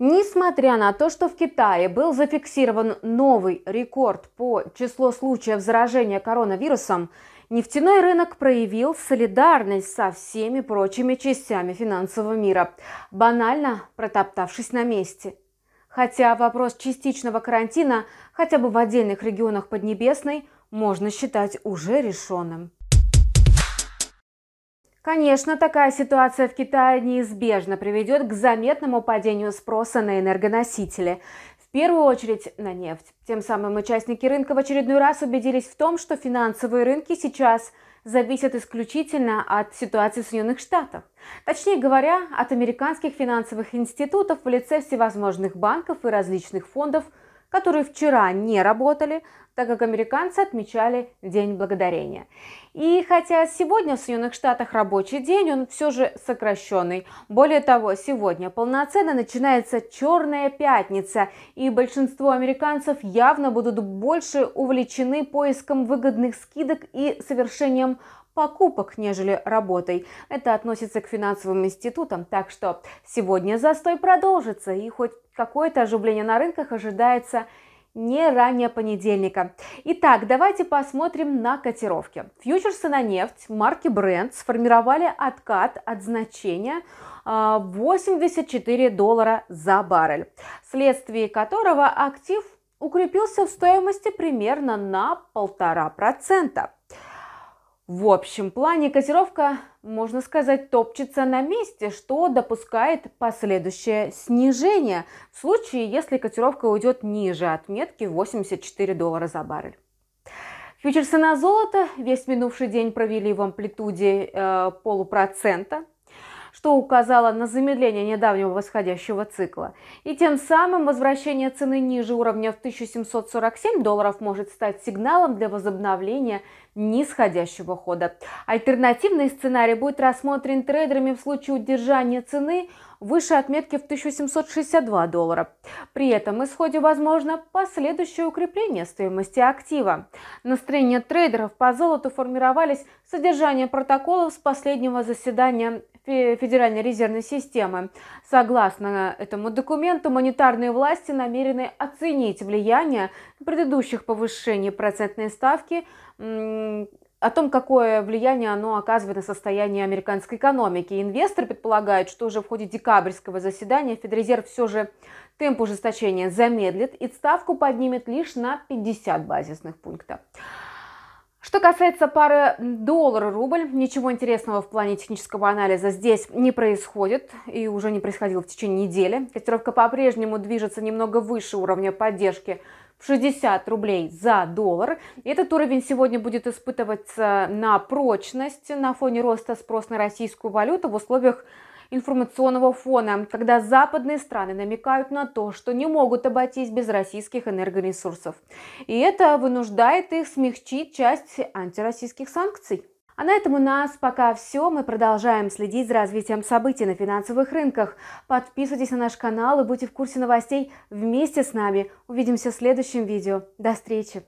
Несмотря на то, что в Китае был зафиксирован новый рекорд по числу случаев заражения коронавирусом, нефтяной рынок проявил солидарность со всеми прочими частями финансового мира, банально протоптавшись на месте. Хотя вопрос частичного карантина хотя бы в отдельных регионах Поднебесной можно считать уже решенным. Конечно, такая ситуация в Китае неизбежно приведет к заметному падению спроса на энергоносители. В первую очередь на нефть. Тем самым участники рынка в очередной раз убедились в том, что финансовые рынки сейчас зависят исключительно от ситуации в Соединенных Штатах. Точнее говоря, от американских финансовых институтов в лице всевозможных банков и различных фондов – которые вчера не работали, так как американцы отмечали День Благодарения. И хотя сегодня в Соединенных Штатах рабочий день, он все же сокращенный. Более того, сегодня полноценно начинается Черная Пятница, и большинство американцев явно будут больше увлечены поиском выгодных скидок и совершением покупок, нежели работой. Это относится к финансовым институтам, так что сегодня застой продолжится, и хоть какое-то оживление на рынках ожидается не ранее понедельника. Итак, давайте посмотрим на котировки. Фьючерсы на нефть марки Brent сформировали откат от значения 84 а, доллара за баррель, вследствие которого актив укрепился в стоимости примерно на полтора процента. В общем плане котировка, можно сказать, топчется на месте, что допускает последующее снижение в случае, если котировка уйдет ниже отметки 84 доллара за баррель. Фьючерсы на золото весь минувший день провели в амплитуде э, полупроцента – что указало на замедление недавнего восходящего цикла. И тем самым возвращение цены ниже уровня в 1747 долларов может стать сигналом для возобновления нисходящего хода. Альтернативный сценарий будет рассмотрен трейдерами в случае удержания цены выше отметки в 1762 доллара. При этом исходе возможно последующее укрепление стоимости актива. Настроения трейдеров по золоту формировались содержание протоколов с последнего заседания Федеральной резервной системы. Согласно этому документу, монетарные власти намерены оценить влияние предыдущих повышений процентной ставки о том, какое влияние оно оказывает на состояние американской экономики. Инвесторы предполагают, что уже в ходе декабрьского заседания Федрезерв все же темп ужесточения замедлит и ставку поднимет лишь на 50 базисных пунктов. Что касается пары доллар-рубль, ничего интересного в плане технического анализа здесь не происходит и уже не происходило в течение недели. Котировка по-прежнему движется немного выше уровня поддержки в 60 рублей за доллар. И Этот уровень сегодня будет испытываться на прочность на фоне роста спроса на российскую валюту в условиях информационного фона, когда западные страны намекают на то, что не могут обойтись без российских энергоресурсов. И это вынуждает их смягчить часть антироссийских санкций. А на этом у нас пока все. Мы продолжаем следить за развитием событий на финансовых рынках. Подписывайтесь на наш канал и будьте в курсе новостей вместе с нами. Увидимся в следующем видео. До встречи!